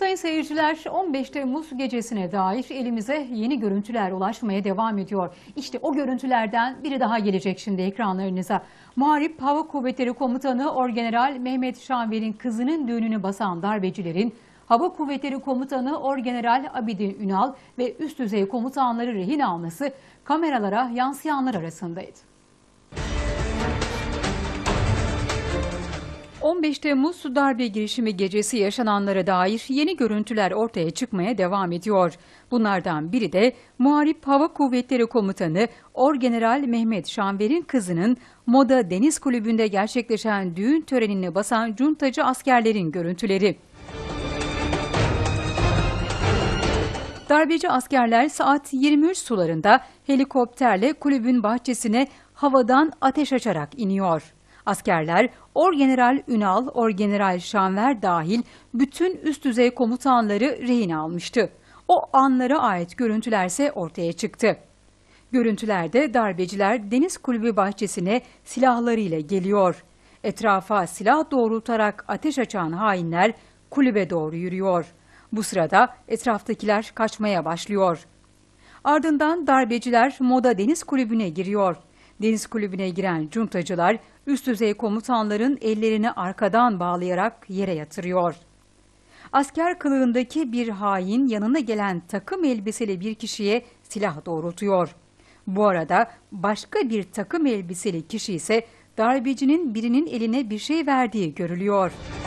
Sayın seyirciler 15 Temmuz gecesine dair elimize yeni görüntüler ulaşmaya devam ediyor. İşte o görüntülerden biri daha gelecek şimdi ekranlarınıza. Muharip Hava Kuvvetleri Komutanı Orgeneral Mehmet Şanver'in kızının düğününü basan darbecilerin Hava Kuvvetleri Komutanı Orgeneral Abidin Ünal ve üst düzey komutanları rehin alması kameralara yansıyanlar arasındaydı. 15 Temmuz su darbe girişimi gecesi yaşananlara dair yeni görüntüler ortaya çıkmaya devam ediyor. Bunlardan biri de Muharip Hava Kuvvetleri Komutanı Orgeneral Mehmet Şanver'in kızının Moda Deniz Kulübü'nde gerçekleşen düğün törenine basan cuntacı askerlerin görüntüleri. Darbeci askerler saat 23 sularında helikopterle kulübün bahçesine havadan ateş açarak iniyor. Askerler Orgeneral Ünal, Orgeneral Şanver dahil bütün üst düzey komutanları rehin almıştı. O anlara ait görüntülerse ortaya çıktı. Görüntülerde darbeciler deniz kulübü bahçesine silahlarıyla geliyor. Etrafa silah doğrultarak ateş açan hainler kulübe doğru yürüyor. Bu sırada etraftakiler kaçmaya başlıyor. Ardından darbeciler Moda Deniz Kulübü'ne giriyor. Deniz kulübüne giren cuntacılar üst düzey komutanların ellerini arkadan bağlayarak yere yatırıyor. Asker kılığındaki bir hain yanına gelen takım elbiseli bir kişiye silah doğrultuyor. Bu arada başka bir takım elbiseli kişi ise darbecinin birinin eline bir şey verdiği görülüyor.